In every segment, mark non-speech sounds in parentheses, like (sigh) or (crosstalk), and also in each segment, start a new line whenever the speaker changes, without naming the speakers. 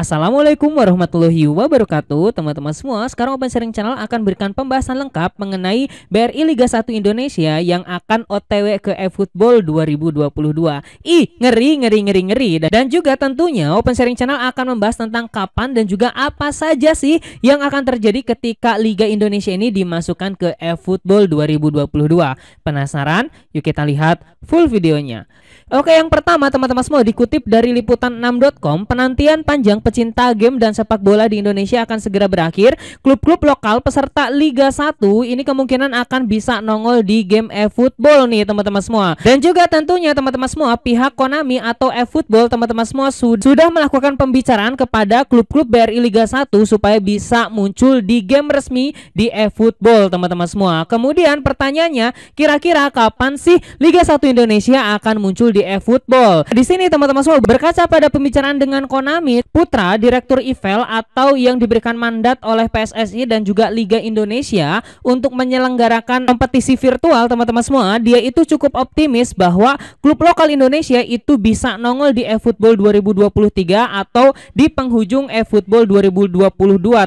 Assalamualaikum warahmatullahi wabarakatuh Teman-teman semua, sekarang Open Sharing Channel akan berikan pembahasan lengkap mengenai BRI Liga 1 Indonesia yang akan OTW ke eFootball 2022 Ih, ngeri, ngeri, ngeri, ngeri Dan juga tentunya Open Sharing Channel akan membahas tentang kapan dan juga apa saja sih yang akan terjadi ketika Liga Indonesia ini dimasukkan ke eFootball 2022 Penasaran? Yuk kita lihat full videonya Oke, yang pertama teman-teman semua dikutip dari liputan6.com, penantian panjang pecinta game dan sepak bola di Indonesia akan segera berakhir. Klub-klub lokal peserta Liga 1 ini kemungkinan akan bisa nongol di game F-Football nih teman-teman semua. Dan juga tentunya teman-teman semua pihak Konami atau F-Football, teman-teman semua sudah melakukan pembicaraan kepada klub-klub BRI Liga 1 supaya bisa muncul di game resmi di F-Football, teman-teman semua. Kemudian pertanyaannya, kira-kira kapan sih Liga 1 Indonesia akan muncul di di eFootball. Di sini teman-teman semua berkaca pada pembicaraan dengan Konami, Putra, Direktur IFEL atau yang diberikan mandat oleh PSSI dan juga Liga Indonesia untuk menyelenggarakan kompetisi virtual teman-teman semua, dia itu cukup optimis bahwa klub lokal Indonesia itu bisa nongol di eFootball 2023 atau di penghujung eFootball 2022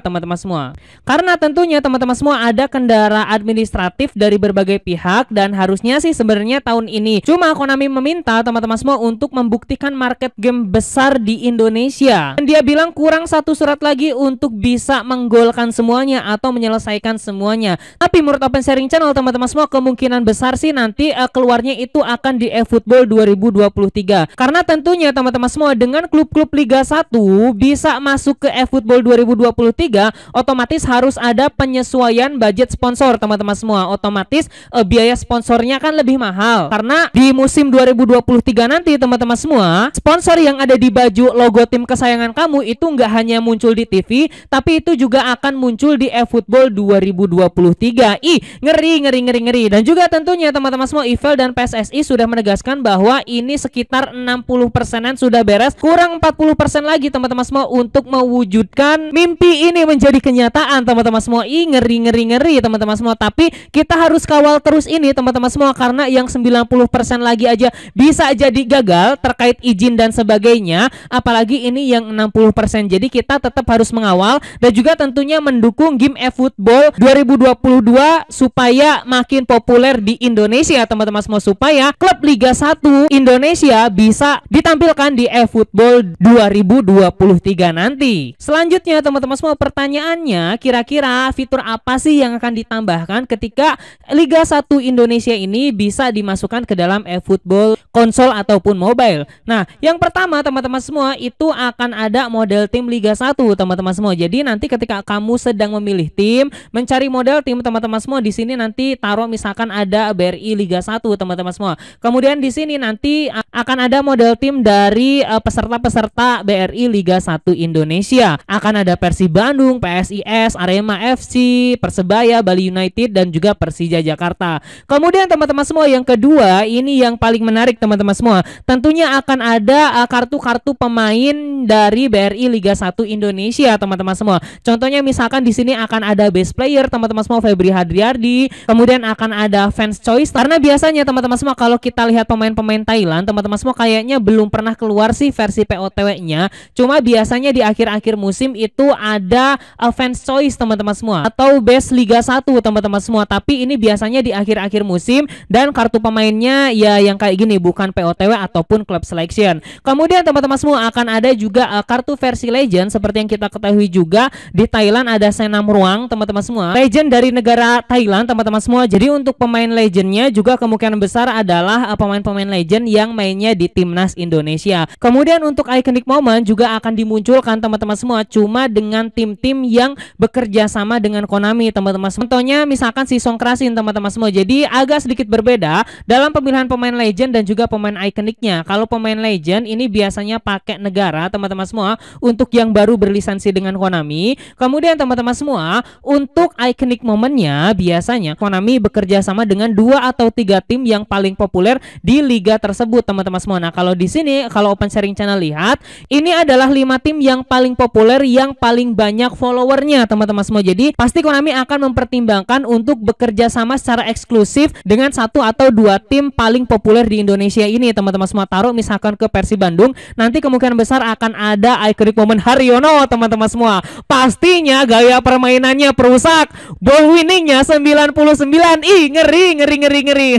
teman-teman semua. Karena tentunya teman-teman semua ada kendara administratif dari berbagai pihak dan harusnya sih sebenarnya tahun ini. Cuma Konami meminta teman-teman semua untuk membuktikan market game besar di Indonesia. Dan dia bilang kurang satu surat lagi untuk bisa menggolkan semuanya atau menyelesaikan semuanya. Tapi menurut Open Sharing Channel teman-teman semua kemungkinan besar sih nanti uh, keluarnya itu akan di eFootball 2023. Karena tentunya teman-teman semua dengan klub-klub Liga 1 bisa masuk ke eFootball 2023 otomatis harus ada penyesuaian budget sponsor teman-teman semua. Otomatis uh, biaya sponsornya kan lebih mahal karena di musim 2020 2023 nanti teman-teman semua, sponsor yang ada di baju logo tim kesayangan kamu itu nggak hanya muncul di TV, tapi itu juga akan muncul di eFootball 2023. i ngeri, ngeri, ngeri, ngeri. Dan juga tentunya teman-teman semua, Evel dan PSSI sudah menegaskan bahwa ini sekitar 60 persenan sudah beres, kurang 40 persen lagi teman-teman semua untuk mewujudkan mimpi ini menjadi kenyataan teman-teman semua. i ngeri, ngeri, ngeri teman-teman semua. Tapi kita harus kawal terus ini teman-teman semua karena yang 90 persen lagi aja bisa bisa jadi gagal terkait izin dan sebagainya apalagi ini yang 60% jadi kita tetap harus mengawal dan juga tentunya mendukung game eFootball 2022 supaya makin populer di Indonesia teman-teman semua supaya klub Liga 1 Indonesia bisa ditampilkan di eFootball 2023 nanti selanjutnya teman-teman semua pertanyaannya kira-kira fitur apa sih yang akan ditambahkan ketika Liga 1 Indonesia ini bisa dimasukkan ke dalam football konsol ataupun mobile. Nah, yang pertama teman-teman semua itu akan ada model tim Liga 1 teman-teman semua. Jadi nanti ketika kamu sedang memilih tim, mencari model tim teman-teman semua di sini nanti taruh misalkan ada BRI Liga 1 teman-teman semua. Kemudian di sini nanti akan ada model tim dari eh, peserta-peserta uh, BRI Liga 1 Indonesia. Akan ada Persib Bandung, PSIS, Arema FC, Persebaya, Bali United dan juga Persija Jakarta. Kemudian teman-teman semua yang kedua ini yang paling menarik teman teman-teman semua. Tentunya akan ada eh, kartu-kartu uh, pemain dari BRI Liga 1 Indonesia teman-teman semua. Contohnya misalkan di sini akan ada best player teman-teman semua Febri Hadriardi, kemudian akan ada fans choice karena biasanya teman-teman semua kalau kita lihat pemain-pemain Thailand teman-teman semua kayaknya belum pernah keluar sih versi POTW-nya. Cuma biasanya di akhir-akhir musim itu ada uh, fans choice teman-teman semua atau best Liga 1 teman-teman semua. Tapi ini biasanya di akhir-akhir musim dan kartu pemainnya ya yang kayak gini bukan melakukan POTW ataupun club selection. Kemudian teman-teman semua akan ada juga uh, kartu versi legend seperti yang kita ketahui juga di Thailand ada senam ruang teman-teman semua. Legend dari negara Thailand teman-teman semua. Jadi untuk pemain legendnya juga kemungkinan besar adalah eh, pemain-pemain uh, legend yang mainnya di timnas Indonesia. Kemudian untuk iconic moment juga akan dimunculkan teman-teman semua cuma dengan tim-tim yang bekerja sama dengan Konami teman-teman. semua. Contohnya misalkan si Song Krasin teman-teman semua. Jadi agak sedikit berbeda dalam pemilihan pemain legend dan juga pemain ikoniknya. Kalau pemain legend ini biasanya pakai negara teman-teman semua untuk yang baru berlisensi dengan Konami. Kemudian teman-teman semua untuk ikonik momennya biasanya Konami bekerja sama dengan dua atau tiga tim yang paling populer di liga tersebut teman-teman semua. Nah kalau di sini kalau Open Sharing Channel lihat ini adalah lima tim yang paling populer yang paling banyak followernya teman-teman semua. Jadi pasti Konami akan mempertimbangkan untuk bekerja sama secara eksklusif dengan satu atau dua tim paling populer di Indonesia Persija ini teman-teman semua taruh misalkan ke persib Bandung nanti kemungkinan besar akan ada iconic moment Haryono teman-teman semua pastinya gaya permainannya perusak ball winningnya 99 i ngeri ngeri ngeri ngeri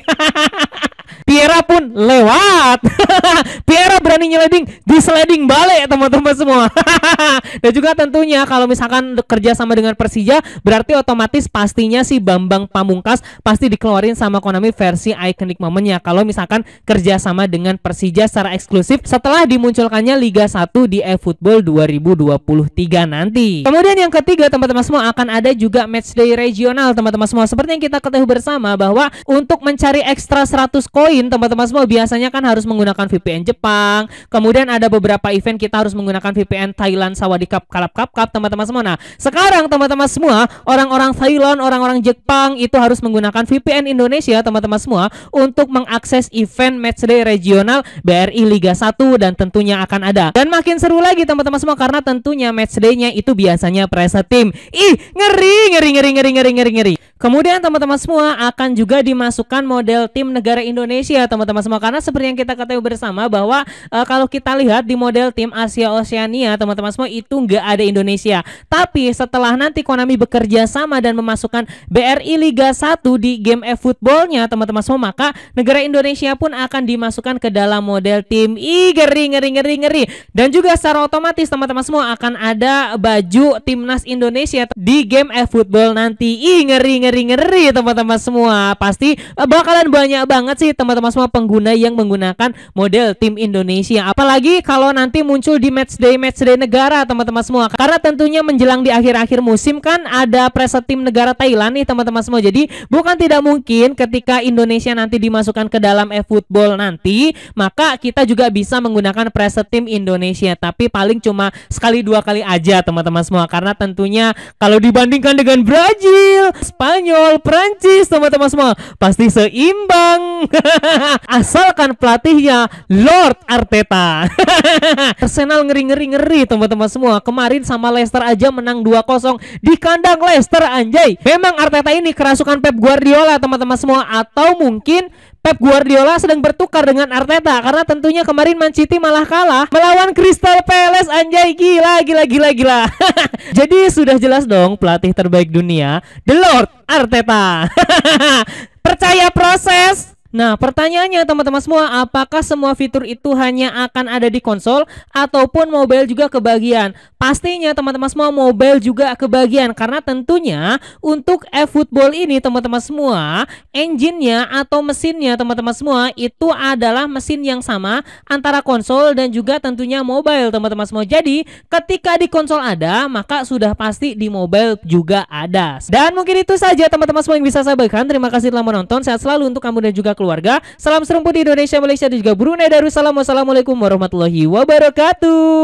(laughs) Piera pun lewat (laughs) sliding di sliding balik teman-teman semua (laughs) dan juga tentunya kalau misalkan kerja sama dengan Persija berarti otomatis pastinya si Bambang Pamungkas pasti dikeluarin sama Konami versi iconic momennya kalau misalkan kerja sama dengan Persija secara eksklusif setelah dimunculkannya Liga 1 di eFootball 2023 nanti kemudian yang ketiga teman-teman semua akan ada juga matchday regional teman-teman semua seperti yang kita ketahui bersama bahwa untuk mencari ekstra 100 koin teman-teman semua biasanya kan harus menggunakan VPN Jepang Kemudian ada beberapa event kita harus menggunakan VPN Thailand Sawadee Cup Kalap Cup Cup teman-teman semua. Nah, sekarang teman-teman semua, orang-orang Thailand, orang-orang Jepang itu harus menggunakan VPN Indonesia teman-teman semua untuk mengakses event matchday regional BRI Liga 1 dan tentunya akan ada. Dan makin seru lagi teman-teman semua karena tentunya matchday-nya itu biasanya presa tim. Ih, ngeri, ngeri, ngeri, ngeri, ngeri, ngeri, ngeri. Kemudian teman-teman semua akan juga dimasukkan model tim negara Indonesia teman-teman semua karena seperti yang kita ketahui bersama bahwa uh, kalau kalau kita lihat di model tim Asia Oceania, teman-teman semua itu nggak ada Indonesia. Tapi setelah nanti Konami bekerja sama dan memasukkan BRI Liga 1 di game f footballnya teman-teman semua, maka negara Indonesia pun akan dimasukkan ke dalam model tim. i ngeri, ngeri, ngeri, ngeri. Dan juga secara otomatis teman-teman semua akan ada baju timnas Indonesia di game f football nanti. i ngeri, ngeri, ngeri, teman-teman semua. Pasti eh, bakalan banyak banget sih teman-teman semua pengguna yang menggunakan model tim Indonesia. Apalagi kalau nanti muncul di matchday matchday negara teman-teman semua. Karena tentunya menjelang di akhir-akhir musim kan ada preset tim negara Thailand nih teman-teman semua. Jadi bukan tidak mungkin ketika Indonesia nanti dimasukkan ke dalam e-football nanti, maka kita juga bisa menggunakan preset tim Indonesia. Tapi paling cuma sekali dua kali aja teman-teman semua. Karena tentunya kalau dibandingkan dengan Brazil, Spanyol, Prancis teman-teman semua pasti seimbang. (laughs) Asalkan pelatihnya Lord Arteta Selatan. (laughs) Arsenal ngeri-ngeri-ngeri teman-teman semua. Kemarin sama Leicester aja menang 2-0 di kandang Leicester anjay. Memang Arteta ini kerasukan Pep Guardiola teman-teman semua atau mungkin Pep Guardiola sedang bertukar dengan Arteta karena tentunya kemarin Man City malah kalah melawan Crystal Palace anjay gila gila gila gila. (laughs) Jadi sudah jelas dong pelatih terbaik dunia The Lord Arteta. (laughs) Percaya proses Nah, pertanyaannya teman-teman semua, apakah semua fitur itu hanya akan ada di konsol ataupun mobile juga kebagian? Pastinya teman-teman semua mobile juga kebagian karena tentunya untuk e F-Football ini teman-teman semua engine-nya atau mesinnya teman-teman semua itu adalah mesin yang sama antara konsol dan juga tentunya mobile teman-teman semua. Jadi ketika di konsol ada maka sudah pasti di mobile juga ada. Dan mungkin itu saja teman-teman semua yang bisa saya bagikan. Terima kasih telah menonton. Sehat selalu untuk kamu dan juga keluarga. Salam serempu di Indonesia, Malaysia dan juga Brunei Darussalam. Wassalamualaikum warahmatullahi wabarakatuh.